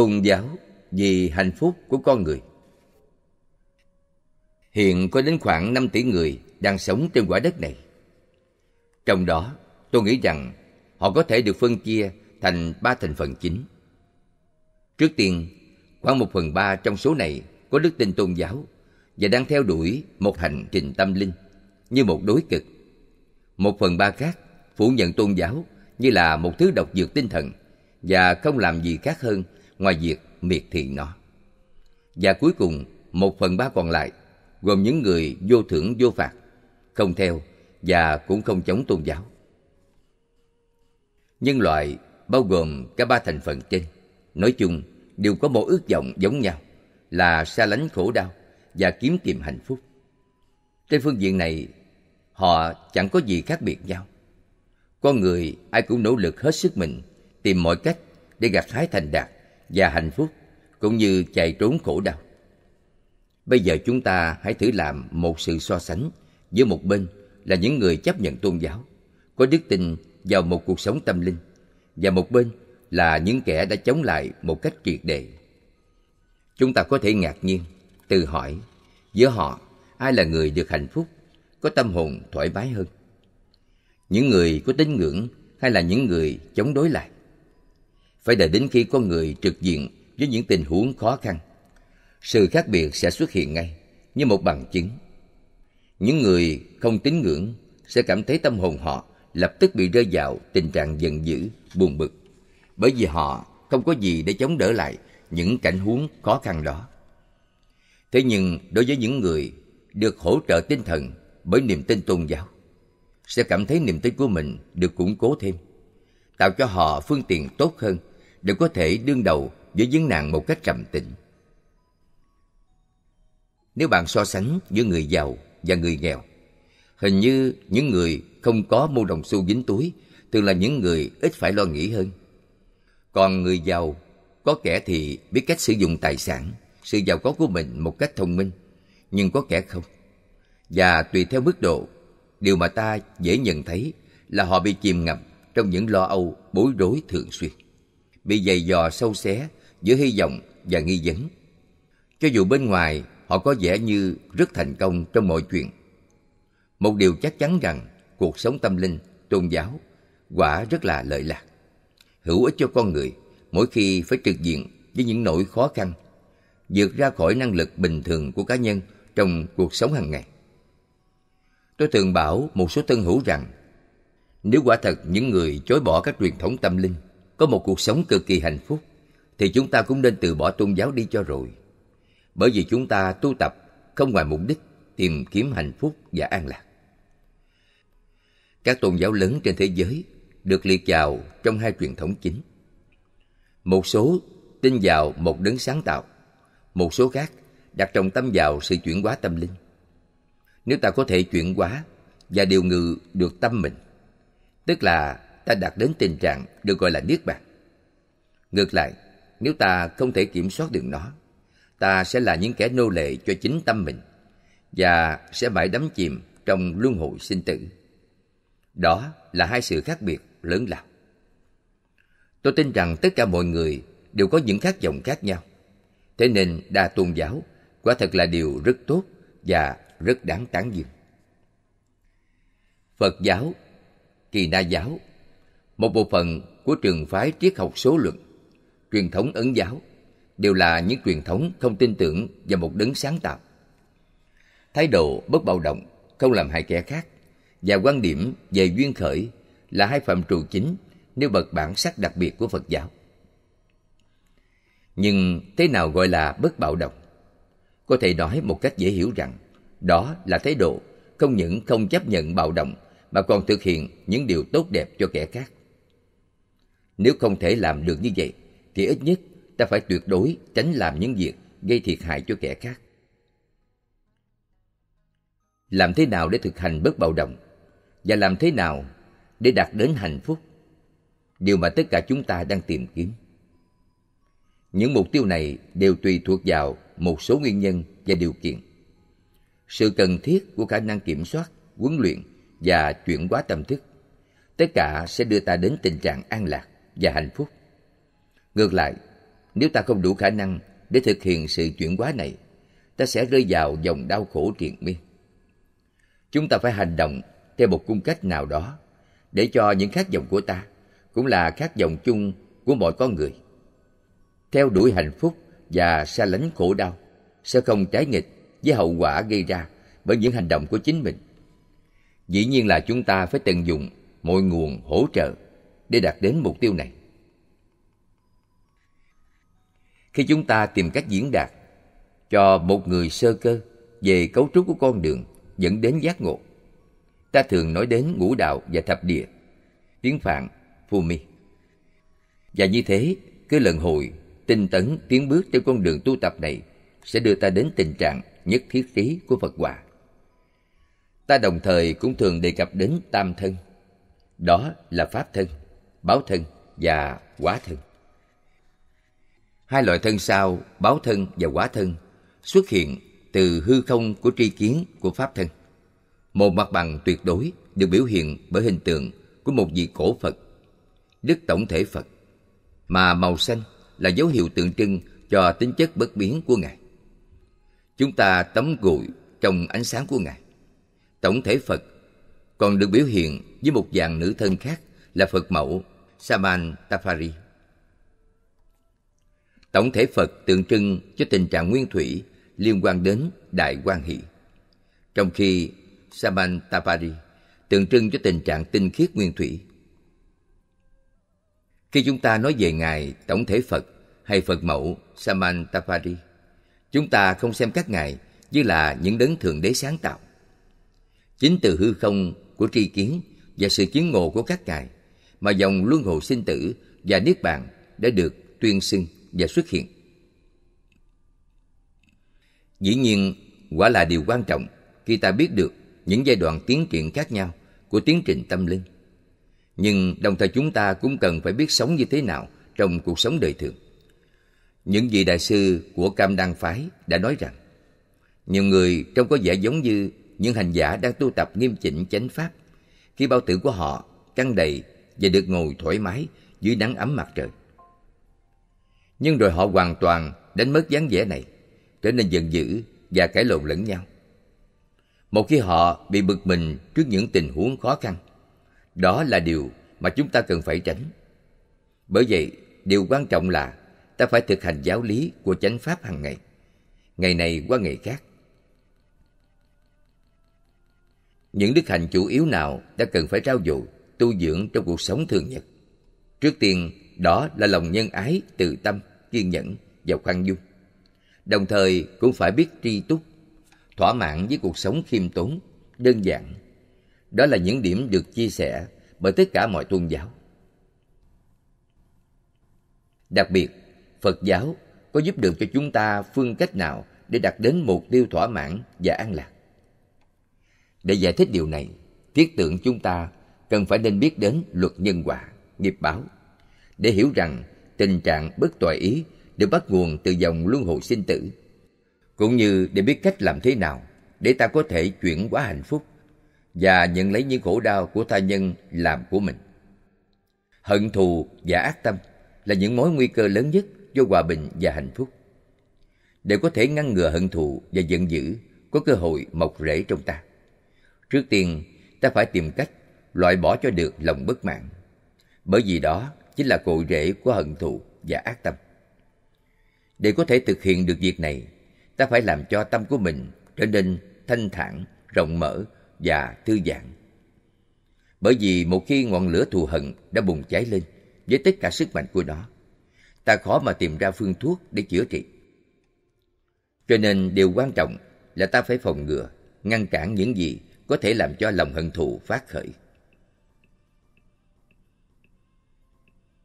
tôn giáo vì hạnh phúc của con người hiện có đến khoảng 5 tỷ người đang sống trên quả đất này. Trong đó, tôi nghĩ rằng họ có thể được phân chia thành ba thành phần chính. Trước tiên, khoảng một phần ba trong số này có đức tin tôn giáo và đang theo đuổi một hành trình tâm linh như một đối cực. Một phần ba khác phủ nhận tôn giáo như là một thứ độc dược tinh thần và không làm gì khác hơn ngoài việc miệt thị nó. Và cuối cùng, một phần ba còn lại gồm những người vô thưởng vô phạt, không theo và cũng không chống tôn giáo. Nhân loại bao gồm cả ba thành phần trên, nói chung đều có một ước vọng giống nhau là xa lánh khổ đau và kiếm tìm hạnh phúc. Trên phương diện này, họ chẳng có gì khác biệt nhau. Con người ai cũng nỗ lực hết sức mình tìm mọi cách để gặt hái thành đạt và hạnh phúc cũng như chạy trốn khổ đau bây giờ chúng ta hãy thử làm một sự so sánh giữa một bên là những người chấp nhận tôn giáo có đức tin vào một cuộc sống tâm linh và một bên là những kẻ đã chống lại một cách triệt đề. chúng ta có thể ngạc nhiên tự hỏi giữa họ ai là người được hạnh phúc có tâm hồn thoải mái hơn những người có tín ngưỡng hay là những người chống đối lại phải đợi đến khi con người trực diện với những tình huống khó khăn sự khác biệt sẽ xuất hiện ngay như một bằng chứng những người không tín ngưỡng sẽ cảm thấy tâm hồn họ lập tức bị rơi vào tình trạng giận dữ buồn bực bởi vì họ không có gì để chống đỡ lại những cảnh huống khó khăn đó thế nhưng đối với những người được hỗ trợ tinh thần bởi niềm tin tôn giáo sẽ cảm thấy niềm tin của mình được củng cố thêm tạo cho họ phương tiện tốt hơn đều có thể đương đầu với vấn nạn một cách trầm tĩnh. Nếu bạn so sánh giữa người giàu và người nghèo, hình như những người không có mua đồng xu dính túi thường là những người ít phải lo nghĩ hơn. Còn người giàu, có kẻ thì biết cách sử dụng tài sản, sự giàu có của mình một cách thông minh, nhưng có kẻ không. Và tùy theo mức độ, điều mà ta dễ nhận thấy là họ bị chìm ngập trong những lo âu bối rối thường xuyên bị dày dò sâu xé giữa hy vọng và nghi vấn cho dù bên ngoài họ có vẻ như rất thành công trong mọi chuyện một điều chắc chắn rằng cuộc sống tâm linh tôn giáo quả rất là lợi lạc hữu ích cho con người mỗi khi phải trực diện với những nỗi khó khăn vượt ra khỏi năng lực bình thường của cá nhân trong cuộc sống hàng ngày tôi thường bảo một số tân hữu rằng nếu quả thật những người chối bỏ các truyền thống tâm linh có một cuộc sống cực kỳ hạnh phúc thì chúng ta cũng nên từ bỏ tôn giáo đi cho rồi bởi vì chúng ta tu tập không ngoài mục đích tìm kiếm hạnh phúc và an lạc các tôn giáo lớn trên thế giới được liệt vào trong hai truyền thống chính một số tin vào một đấng sáng tạo một số khác đặt trọng tâm vào sự chuyển hóa tâm linh nếu ta có thể chuyển hóa và điều ngự được tâm mình tức là ta đạt đến tình trạng được gọi là niết bàn. Ngược lại, nếu ta không thể kiểm soát được nó, ta sẽ là những kẻ nô lệ cho chính tâm mình và sẽ mãi đắm chìm trong luân hồi sinh tử. Đó là hai sự khác biệt lớn lao. Tôi tin rằng tất cả mọi người đều có những khác vọng khác nhau. Thế nên đa tôn giáo quả thật là điều rất tốt và rất đáng tán dương. Phật giáo, Kỳ Na giáo một bộ phận của trường phái triết học số luận truyền thống ấn giáo đều là những truyền thống không tin tưởng vào một đấng sáng tạo thái độ bất bạo động không làm hại kẻ khác và quan điểm về duyên khởi là hai phạm trù chính nêu bật bản sắc đặc biệt của phật giáo nhưng thế nào gọi là bất bạo động có thể nói một cách dễ hiểu rằng đó là thái độ không những không chấp nhận bạo động mà còn thực hiện những điều tốt đẹp cho kẻ khác nếu không thể làm được như vậy, thì ít nhất ta phải tuyệt đối tránh làm những việc gây thiệt hại cho kẻ khác. Làm thế nào để thực hành bất bạo động? Và làm thế nào để đạt đến hạnh phúc? Điều mà tất cả chúng ta đang tìm kiếm. Những mục tiêu này đều tùy thuộc vào một số nguyên nhân và điều kiện. Sự cần thiết của khả năng kiểm soát, huấn luyện và chuyển hóa tâm thức tất cả sẽ đưa ta đến tình trạng an lạc và hạnh phúc. Ngược lại, nếu ta không đủ khả năng để thực hiện sự chuyển hóa này, ta sẽ rơi vào dòng đau khổ triền miên. Chúng ta phải hành động theo một cung cách nào đó để cho những khác dòng của ta cũng là khác dòng chung của mọi con người. Theo đuổi hạnh phúc và xa lánh khổ đau sẽ không trái nghịch với hậu quả gây ra bởi những hành động của chính mình. Dĩ nhiên là chúng ta phải tận dụng mọi nguồn hỗ trợ để đạt đến mục tiêu này. Khi chúng ta tìm cách diễn đạt cho một người sơ cơ về cấu trúc của con đường dẫn đến giác ngộ, ta thường nói đến ngũ đạo và thập địa, tiếng Phạn, Phu Mi. Và như thế, cứ lần hồi, tinh tấn tiến bước trên con đường tu tập này sẽ đưa ta đến tình trạng nhất thiết trí của Phật quả. Ta đồng thời cũng thường đề cập đến tam thân, đó là pháp thân báo thân và quá thân. Hai loại thân sau, báo thân và quá thân, xuất hiện từ hư không của tri kiến của pháp thân. Một mặt bằng tuyệt đối được biểu hiện bởi hình tượng của một vị cổ Phật, đức tổng thể Phật, mà màu xanh là dấu hiệu tượng trưng cho tính chất bất biến của Ngài. Chúng ta tấm gội trong ánh sáng của Ngài. Tổng thể Phật còn được biểu hiện với một dạng nữ thân khác là Phật mẫu Saman Tafari. Tổng thể Phật tượng trưng cho tình trạng nguyên thủy liên quan đến đại quan hỷ. Trong khi Saman Tafari tượng trưng cho tình trạng tinh khiết nguyên thủy. Khi chúng ta nói về Ngài Tổng thể Phật hay Phật mẫu Saman Tafari, chúng ta không xem các Ngài như là những đấng Thượng Đế sáng tạo. Chính từ hư không của tri kiến và sự kiến ngộ của các Ngài – mà dòng luân hồi sinh tử và niết bàn đã được tuyên xưng và xuất hiện. Dĩ nhiên, quả là điều quan trọng khi ta biết được những giai đoạn tiến triển khác nhau của tiến trình tâm linh. Nhưng đồng thời chúng ta cũng cần phải biết sống như thế nào trong cuộc sống đời thường. Những vị đại sư của Cam Đăng Phái đã nói rằng nhiều người trông có vẻ giống như những hành giả đang tu tập nghiêm chỉnh chánh pháp khi bao tử của họ căng đầy và được ngồi thoải mái dưới nắng ấm mặt trời. Nhưng rồi họ hoàn toàn đánh mất dáng vẻ này, trở nên giận dữ và cãi lộn lẫn nhau. Một khi họ bị bực mình trước những tình huống khó khăn, đó là điều mà chúng ta cần phải tránh. Bởi vậy, điều quan trọng là ta phải thực hành giáo lý của chánh pháp hàng ngày, ngày này qua ngày khác. Những đức hạnh chủ yếu nào ta cần phải trao dồi tu dưỡng trong cuộc sống thường nhật. Trước tiên, đó là lòng nhân ái, từ tâm, kiên nhẫn và khoan dung. Đồng thời cũng phải biết tri túc, thỏa mãn với cuộc sống khiêm tốn, đơn giản. Đó là những điểm được chia sẻ bởi tất cả mọi tôn giáo. Đặc biệt, Phật giáo có giúp được cho chúng ta phương cách nào để đạt đến mục tiêu thỏa mãn và an lạc? Để giải thích điều này, thiết tượng chúng ta cần phải nên biết đến luật nhân quả, nghiệp báo, để hiểu rằng tình trạng bất toại ý được bắt nguồn từ dòng luân hồi sinh tử, cũng như để biết cách làm thế nào để ta có thể chuyển hóa hạnh phúc và nhận lấy những khổ đau của tha nhân làm của mình. Hận thù và ác tâm là những mối nguy cơ lớn nhất cho hòa bình và hạnh phúc. Để có thể ngăn ngừa hận thù và giận dữ có cơ hội mọc rễ trong ta. Trước tiên, ta phải tìm cách loại bỏ cho được lòng bất mãn. Bởi vì đó chính là cội rễ của hận thù và ác tâm. Để có thể thực hiện được việc này, ta phải làm cho tâm của mình trở nên thanh thản, rộng mở và thư giãn. Bởi vì một khi ngọn lửa thù hận đã bùng cháy lên với tất cả sức mạnh của nó, ta khó mà tìm ra phương thuốc để chữa trị. Cho nên điều quan trọng là ta phải phòng ngừa, ngăn cản những gì có thể làm cho lòng hận thù phát khởi.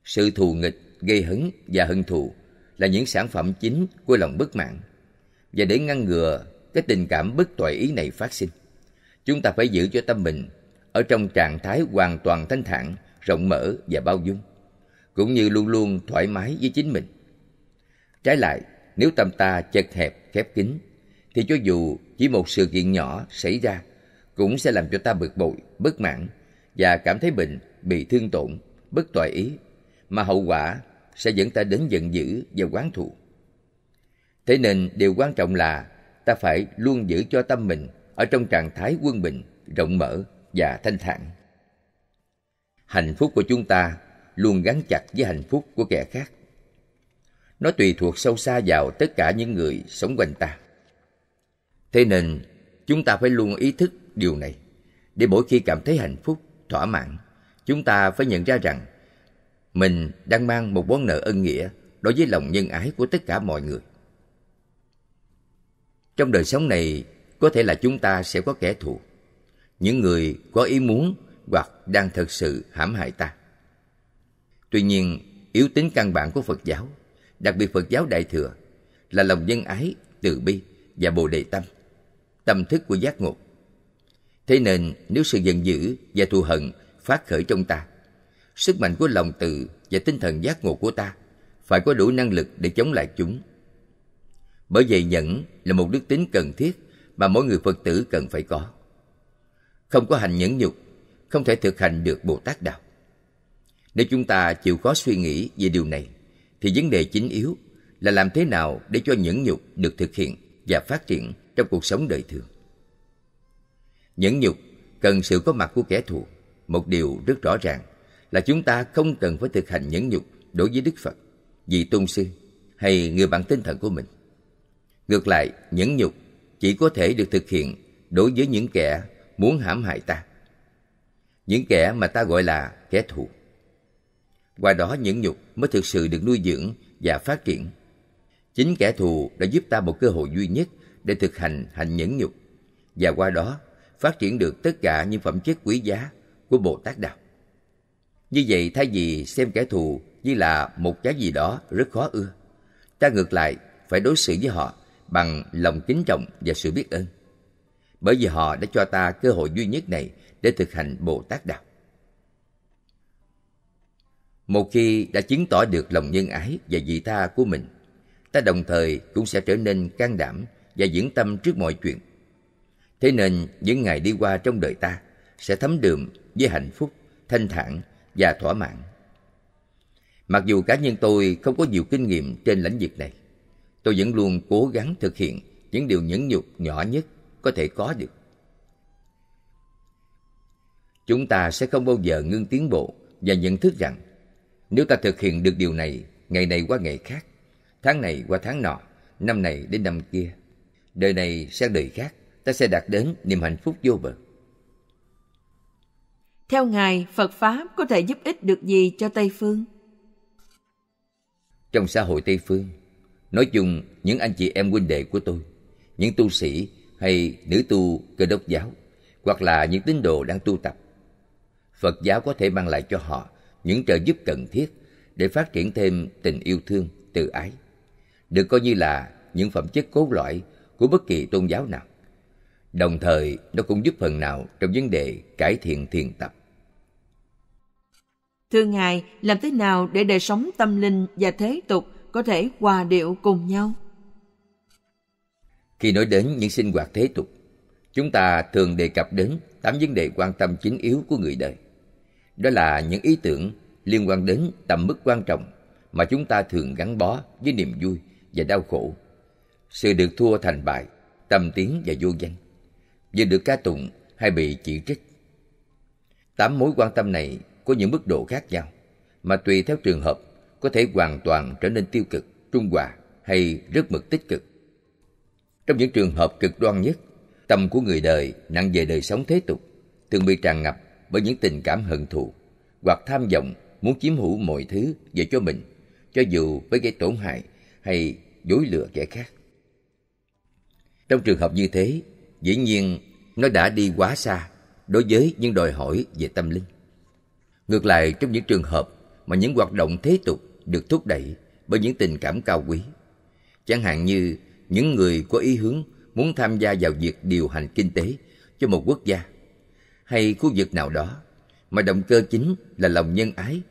sự thù nghịch gây hấn và hận thù là những sản phẩm chính của lòng bất mãn và để ngăn ngừa cái tình cảm bất toại ý này phát sinh chúng ta phải giữ cho tâm mình ở trong trạng thái hoàn toàn thanh thản rộng mở và bao dung cũng như luôn luôn thoải mái với chính mình trái lại nếu tâm ta chật hẹp khép kín thì cho dù chỉ một sự kiện nhỏ xảy ra cũng sẽ làm cho ta bực bội bất mãn và cảm thấy mình bị thương tổn bất toại ý mà hậu quả sẽ dẫn ta đến giận dữ và quán thù. Thế nên điều quan trọng là ta phải luôn giữ cho tâm mình ở trong trạng thái quân bình, rộng mở và thanh thản. Hạnh phúc của chúng ta luôn gắn chặt với hạnh phúc của kẻ khác. Nó tùy thuộc sâu xa vào tất cả những người sống quanh ta. Thế nên, chúng ta phải luôn ý thức điều này để mỗi khi cảm thấy hạnh phúc, thỏa mãn, chúng ta phải nhận ra rằng mình đang mang một món nợ ân nghĩa đối với lòng nhân ái của tất cả mọi người trong đời sống này có thể là chúng ta sẽ có kẻ thù những người có ý muốn hoặc đang thật sự hãm hại ta tuy nhiên yếu tính căn bản của phật giáo đặc biệt phật giáo đại thừa là lòng nhân ái từ bi và bồ đề tâm tâm thức của giác ngộ thế nên nếu sự giận dữ và thù hận phát khởi trong ta sức mạnh của lòng từ và tinh thần giác ngộ của ta phải có đủ năng lực để chống lại chúng bởi vậy nhẫn là một đức tính cần thiết mà mỗi người phật tử cần phải có không có hành nhẫn nhục không thể thực hành được bồ tát đạo nếu chúng ta chịu khó suy nghĩ về điều này thì vấn đề chính yếu là làm thế nào để cho nhẫn nhục được thực hiện và phát triển trong cuộc sống đời thường nhẫn nhục cần sự có mặt của kẻ thù một điều rất rõ ràng là chúng ta không cần phải thực hành nhẫn nhục đối với Đức Phật, vị tôn sư hay người bạn tinh thần của mình. Ngược lại, nhẫn nhục chỉ có thể được thực hiện đối với những kẻ muốn hãm hại ta. Những kẻ mà ta gọi là kẻ thù. Qua đó nhẫn nhục mới thực sự được nuôi dưỡng và phát triển. Chính kẻ thù đã giúp ta một cơ hội duy nhất để thực hành hành nhẫn nhục và qua đó phát triển được tất cả những phẩm chất quý giá của Bồ Tát Đạo. Như vậy thay vì xem kẻ thù như là một cái gì đó rất khó ưa, ta ngược lại phải đối xử với họ bằng lòng kính trọng và sự biết ơn. Bởi vì họ đã cho ta cơ hội duy nhất này để thực hành Bồ Tát Đạo. Một khi đã chứng tỏ được lòng nhân ái và vị tha của mình, ta đồng thời cũng sẽ trở nên can đảm và vững tâm trước mọi chuyện. Thế nên những ngày đi qua trong đời ta sẽ thấm đượm với hạnh phúc, thanh thản và thỏa mãn. Mặc dù cá nhân tôi không có nhiều kinh nghiệm trên lĩnh vực này, tôi vẫn luôn cố gắng thực hiện những điều nhẫn nhục nhỏ nhất có thể có được. Chúng ta sẽ không bao giờ ngưng tiến bộ và nhận thức rằng nếu ta thực hiện được điều này ngày này qua ngày khác, tháng này qua tháng nọ, năm này đến năm kia, đời này sang đời khác, ta sẽ đạt đến niềm hạnh phúc vô bờ. Theo Ngài, Phật Pháp có thể giúp ích được gì cho Tây Phương? Trong xã hội Tây Phương, nói chung những anh chị em huynh đệ của tôi, những tu sĩ hay nữ tu cơ đốc giáo, hoặc là những tín đồ đang tu tập, Phật giáo có thể mang lại cho họ những trợ giúp cần thiết để phát triển thêm tình yêu thương, từ ái, được coi như là những phẩm chất cốt lõi của bất kỳ tôn giáo nào. Đồng thời, nó cũng giúp phần nào trong vấn đề cải thiện thiền tập. Thưa Ngài, làm thế nào để đời sống tâm linh và thế tục có thể hòa điệu cùng nhau? Khi nói đến những sinh hoạt thế tục, chúng ta thường đề cập đến tám vấn đề quan tâm chính yếu của người đời. Đó là những ý tưởng liên quan đến tầm mức quan trọng mà chúng ta thường gắn bó với niềm vui và đau khổ, sự được thua thành bại, tầm tiếng và vô danh, vừa được ca tụng hay bị chỉ trích. Tám mối quan tâm này có những mức độ khác nhau, mà tùy theo trường hợp có thể hoàn toàn trở nên tiêu cực, trung hòa hay rất mực tích cực. Trong những trường hợp cực đoan nhất, tâm của người đời nặng về đời sống thế tục, thường bị tràn ngập bởi những tình cảm hận thù hoặc tham vọng muốn chiếm hữu mọi thứ về cho mình, cho dù với gây tổn hại hay dối lừa kẻ khác. Trong trường hợp như thế, dĩ nhiên nó đã đi quá xa đối với những đòi hỏi về tâm linh ngược lại trong những trường hợp mà những hoạt động thế tục được thúc đẩy bởi những tình cảm cao quý chẳng hạn như những người có ý hướng muốn tham gia vào việc điều hành kinh tế cho một quốc gia hay khu vực nào đó mà động cơ chính là lòng nhân ái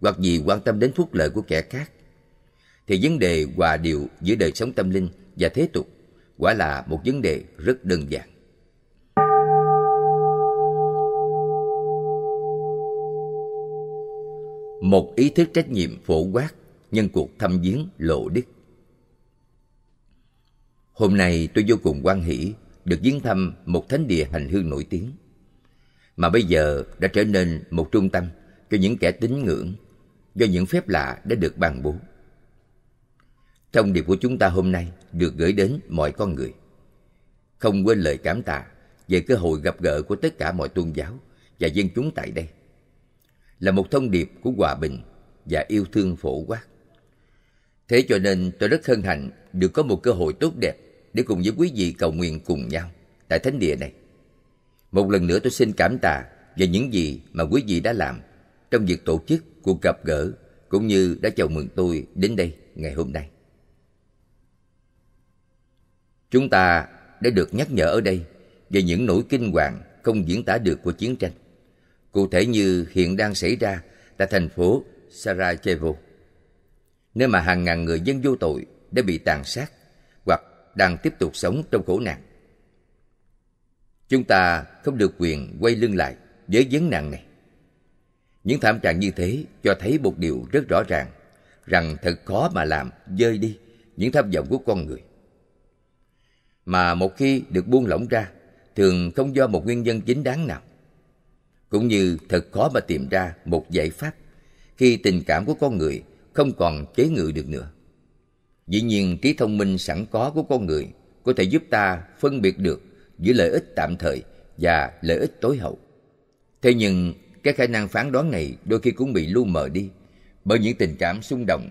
hoặc vì quan tâm đến phúc lợi của kẻ khác thì vấn đề hòa điệu giữa đời sống tâm linh và thế tục quả là một vấn đề rất đơn giản một ý thức trách nhiệm phổ quát nhân cuộc thăm viếng lộ đức hôm nay tôi vô cùng quan hỷ được viếng thăm một thánh địa hành hương nổi tiếng mà bây giờ đã trở nên một trung tâm cho những kẻ tín ngưỡng do những phép lạ đã được ban bố Thông điệp của chúng ta hôm nay được gửi đến mọi con người. Không quên lời cảm tạ về cơ hội gặp gỡ của tất cả mọi tôn giáo và dân chúng tại đây. Là một thông điệp của hòa bình và yêu thương phổ quát. Thế cho nên tôi rất hân hạnh được có một cơ hội tốt đẹp để cùng với quý vị cầu nguyện cùng nhau tại thánh địa này. Một lần nữa tôi xin cảm tạ về những gì mà quý vị đã làm trong việc tổ chức cuộc gặp gỡ cũng như đã chào mừng tôi đến đây ngày hôm nay. Chúng ta đã được nhắc nhở ở đây về những nỗi kinh hoàng không diễn tả được của chiến tranh. Cụ thể như hiện đang xảy ra tại thành phố Sarajevo, nơi mà hàng ngàn người dân vô tội đã bị tàn sát hoặc đang tiếp tục sống trong khổ nạn. Chúng ta không được quyền quay lưng lại với vấn nạn này. Những thảm trạng như thế cho thấy một điều rất rõ ràng rằng thật khó mà làm dơi đi những tham vọng của con người mà một khi được buông lỏng ra thường không do một nguyên nhân chính đáng nào cũng như thật khó mà tìm ra một giải pháp khi tình cảm của con người không còn chế ngự được nữa dĩ nhiên trí thông minh sẵn có của con người có thể giúp ta phân biệt được giữa lợi ích tạm thời và lợi ích tối hậu thế nhưng cái khả năng phán đoán này đôi khi cũng bị lu mờ đi bởi những tình cảm xung động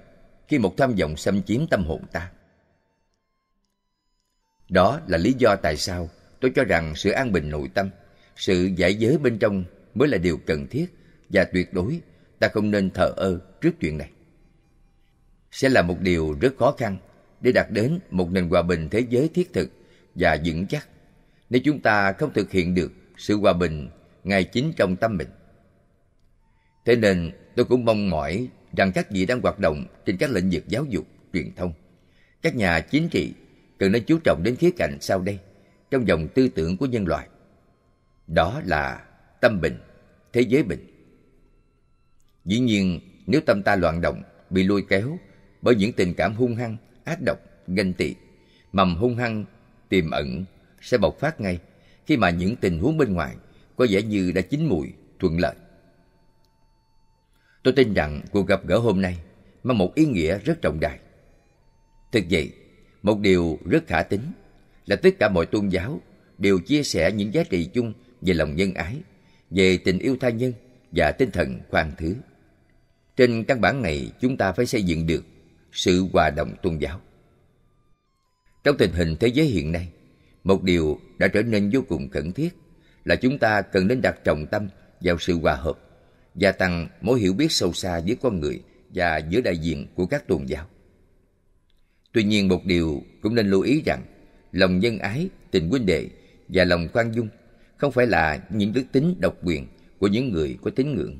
khi một tham vọng xâm chiếm tâm hồn ta đó là lý do tại sao tôi cho rằng sự an bình nội tâm, sự giải giới bên trong mới là điều cần thiết và tuyệt đối ta không nên thờ ơ trước chuyện này. Sẽ là một điều rất khó khăn để đạt đến một nền hòa bình thế giới thiết thực và vững chắc nếu chúng ta không thực hiện được sự hòa bình ngay chính trong tâm mình. Thế nên tôi cũng mong mỏi rằng các vị đang hoạt động trên các lĩnh vực giáo dục, truyền thông, các nhà chính trị cần nên chú trọng đến khía cạnh sau đây trong dòng tư tưởng của nhân loại đó là tâm bình thế giới bình dĩ nhiên nếu tâm ta loạn động bị lôi kéo bởi những tình cảm hung hăng ác độc ganh tị mầm hung hăng tiềm ẩn sẽ bộc phát ngay khi mà những tình huống bên ngoài có vẻ như đã chín mùi thuận lợi tôi tin rằng cuộc gặp gỡ hôm nay mang một ý nghĩa rất trọng đại thực vậy một điều rất khả tính là tất cả mọi tôn giáo đều chia sẻ những giá trị chung về lòng nhân ái, về tình yêu tha nhân và tinh thần khoan thứ. Trên căn bản này chúng ta phải xây dựng được sự hòa đồng tôn giáo. Trong tình hình thế giới hiện nay, một điều đã trở nên vô cùng cần thiết là chúng ta cần nên đặt trọng tâm vào sự hòa hợp, gia tăng mối hiểu biết sâu xa với con người và giữa đại diện của các tôn giáo. Tuy nhiên một điều cũng nên lưu ý rằng lòng nhân ái, tình huynh đệ và lòng khoan dung không phải là những đức tính độc quyền của những người có tín ngưỡng.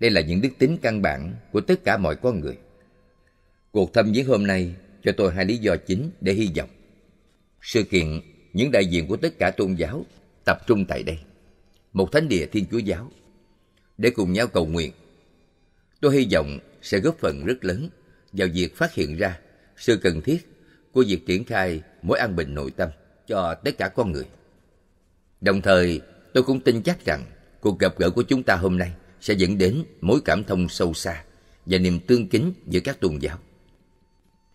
Đây là những đức tính căn bản của tất cả mọi con người. Cuộc thăm diễn hôm nay cho tôi hai lý do chính để hy vọng. Sự kiện những đại diện của tất cả tôn giáo tập trung tại đây, một thánh địa Thiên Chúa giáo, để cùng nhau cầu nguyện. Tôi hy vọng sẽ góp phần rất lớn vào việc phát hiện ra sự cần thiết của việc triển khai mối an bình nội tâm cho tất cả con người. Đồng thời, tôi cũng tin chắc rằng cuộc gặp gỡ của chúng ta hôm nay sẽ dẫn đến mối cảm thông sâu xa và niềm tương kính giữa các tôn giáo.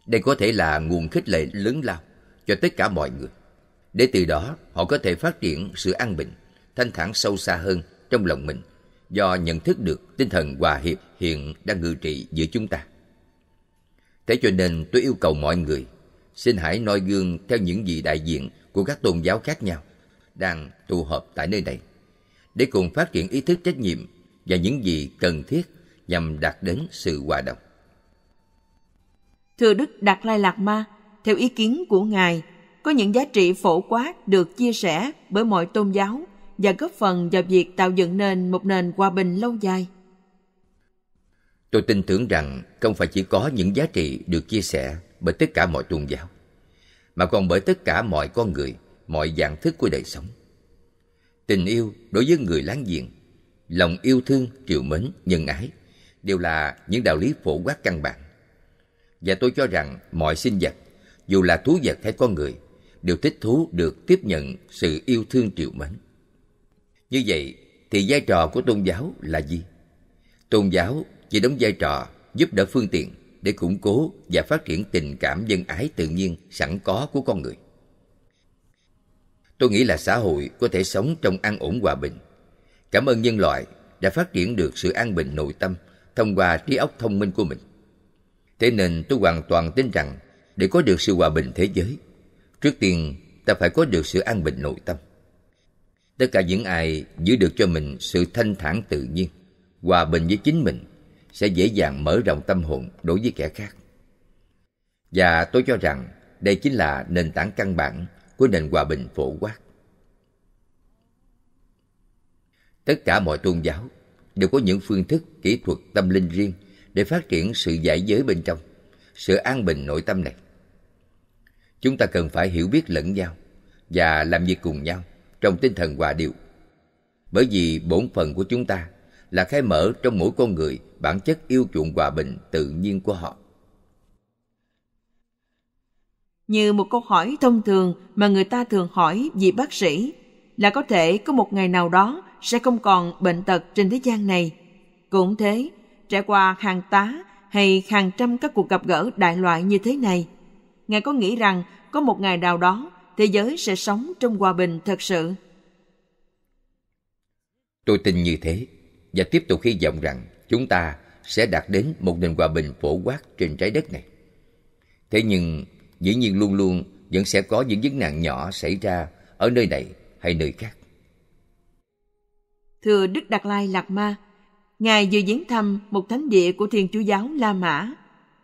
Đây có thể là nguồn khích lệ lớn lao cho tất cả mọi người, để từ đó họ có thể phát triển sự an bình, thanh thản sâu xa hơn trong lòng mình do nhận thức được tinh thần hòa hiệp hiện đang ngự trị giữa chúng ta. Thế cho nên tôi yêu cầu mọi người xin hãy noi gương theo những gì đại diện của các tôn giáo khác nhau đang tụ họp tại nơi này để cùng phát triển ý thức trách nhiệm và những gì cần thiết nhằm đạt đến sự hòa đồng. Thưa Đức Đạt Lai Lạc Ma, theo ý kiến của Ngài, có những giá trị phổ quát được chia sẻ bởi mọi tôn giáo và góp phần vào việc tạo dựng nên một nền hòa bình lâu dài. Tôi tin tưởng rằng không phải chỉ có những giá trị được chia sẻ bởi tất cả mọi tôn giáo, mà còn bởi tất cả mọi con người, mọi dạng thức của đời sống. Tình yêu đối với người láng giềng, lòng yêu thương, triều mến, nhân ái đều là những đạo lý phổ quát căn bản. Và tôi cho rằng mọi sinh vật, dù là thú vật hay con người, đều thích thú được tiếp nhận sự yêu thương triệu mến. Như vậy thì vai trò của tôn giáo là gì? Tôn giáo chỉ đóng vai trò giúp đỡ phương tiện để củng cố và phát triển tình cảm dân ái tự nhiên sẵn có của con người. Tôi nghĩ là xã hội có thể sống trong an ổn hòa bình. Cảm ơn nhân loại đã phát triển được sự an bình nội tâm thông qua trí óc thông minh của mình. Thế nên tôi hoàn toàn tin rằng để có được sự hòa bình thế giới, trước tiên ta phải có được sự an bình nội tâm. Tất cả những ai giữ được cho mình sự thanh thản tự nhiên, hòa bình với chính mình sẽ dễ dàng mở rộng tâm hồn đối với kẻ khác. Và tôi cho rằng đây chính là nền tảng căn bản của nền hòa bình phổ quát. Tất cả mọi tôn giáo đều có những phương thức kỹ thuật tâm linh riêng để phát triển sự giải giới bên trong, sự an bình nội tâm này. Chúng ta cần phải hiểu biết lẫn nhau và làm việc cùng nhau trong tinh thần hòa điệu. Bởi vì bổn phận của chúng ta là khai mở trong mỗi con người bản chất yêu chuộng hòa bình tự nhiên của họ. Như một câu hỏi thông thường mà người ta thường hỏi vị bác sĩ là có thể có một ngày nào đó sẽ không còn bệnh tật trên thế gian này. Cũng thế, trải qua hàng tá hay hàng trăm các cuộc gặp gỡ đại loại như thế này, ngài có nghĩ rằng có một ngày nào đó thế giới sẽ sống trong hòa bình thật sự? Tôi tin như thế và tiếp tục hy vọng rằng chúng ta sẽ đạt đến một nền hòa bình phổ quát trên trái đất này. Thế nhưng, dĩ nhiên luôn luôn vẫn sẽ có những vấn nạn nhỏ xảy ra ở nơi này hay nơi khác. Thưa Đức Đạt Lai Lạc Ma, Ngài vừa viếng thăm một thánh địa của Thiên Chúa giáo La Mã.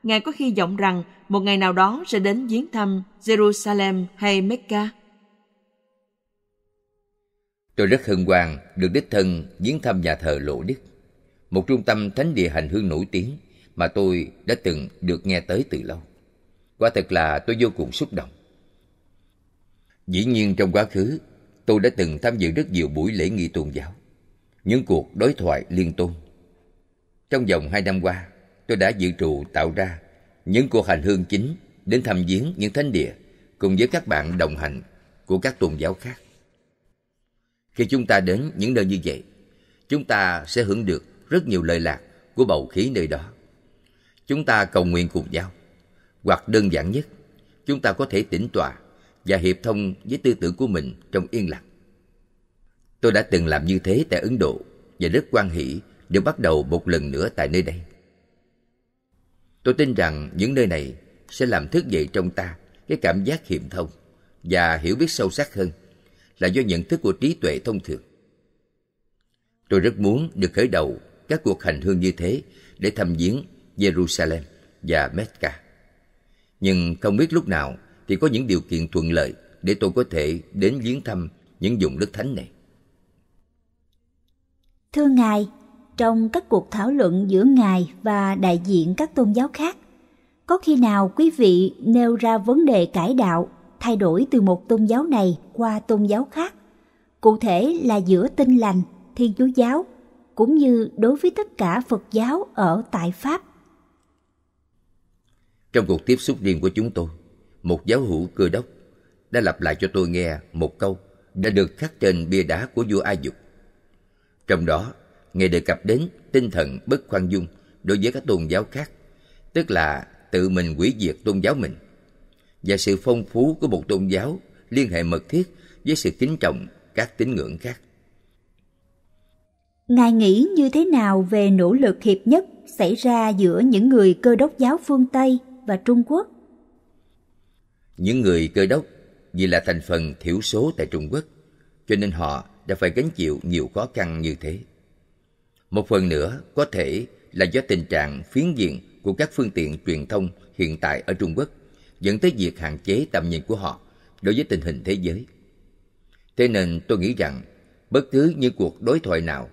Ngài có hy vọng rằng một ngày nào đó sẽ đến viếng thăm Jerusalem hay Mecca. Tôi rất hân hoan được đích thân viếng thăm nhà thờ Lộ Đức, một trung tâm thánh địa hành hương nổi tiếng mà tôi đã từng được nghe tới từ lâu. Quả thật là tôi vô cùng xúc động. Dĩ nhiên trong quá khứ, tôi đã từng tham dự rất nhiều buổi lễ nghi tôn giáo, những cuộc đối thoại liên tôn. Trong vòng hai năm qua, tôi đã dự trù tạo ra những cuộc hành hương chính đến thăm viếng những thánh địa cùng với các bạn đồng hành của các tôn giáo khác. Khi chúng ta đến những nơi như vậy, chúng ta sẽ hưởng được rất nhiều lời lạc của bầu khí nơi đó. Chúng ta cầu nguyện cùng nhau, hoặc đơn giản nhất, chúng ta có thể tĩnh tọa và hiệp thông với tư tưởng của mình trong yên lặng. Tôi đã từng làm như thế tại Ấn Độ và rất quan hỷ được bắt đầu một lần nữa tại nơi đây. Tôi tin rằng những nơi này sẽ làm thức dậy trong ta cái cảm giác hiệp thông và hiểu biết sâu sắc hơn là do nhận thức của trí tuệ thông thường. Tôi rất muốn được khởi đầu các cuộc hành hương như thế để thăm viếng Jerusalem và Mecca. Nhưng không biết lúc nào thì có những điều kiện thuận lợi để tôi có thể đến viếng thăm những vùng đất thánh này. Thưa Ngài, trong các cuộc thảo luận giữa Ngài và đại diện các tôn giáo khác, có khi nào quý vị nêu ra vấn đề cải đạo thay đổi từ một tôn giáo này qua tôn giáo khác cụ thể là giữa tinh lành thiên chúa giáo cũng như đối với tất cả phật giáo ở tại pháp trong cuộc tiếp xúc riêng của chúng tôi một giáo hữu cơ đốc đã lặp lại cho tôi nghe một câu đã được khắc trên bia đá của vua a dục trong đó ngài đề cập đến tinh thần bất khoan dung đối với các tôn giáo khác tức là tự mình hủy diệt tôn giáo mình và sự phong phú của một tôn giáo liên hệ mật thiết với sự kính trọng các tín ngưỡng khác. Ngài nghĩ như thế nào về nỗ lực hiệp nhất xảy ra giữa những người cơ đốc giáo phương Tây và Trung Quốc? Những người cơ đốc vì là thành phần thiểu số tại Trung Quốc, cho nên họ đã phải gánh chịu nhiều khó khăn như thế. Một phần nữa có thể là do tình trạng phiến diện của các phương tiện truyền thông hiện tại ở Trung Quốc dẫn tới việc hạn chế tầm nhìn của họ đối với tình hình thế giới. Thế nên tôi nghĩ rằng bất cứ những cuộc đối thoại nào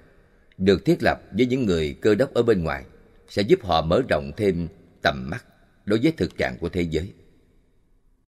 được thiết lập với những người cơ đốc ở bên ngoài sẽ giúp họ mở rộng thêm tầm mắt đối với thực trạng của thế giới.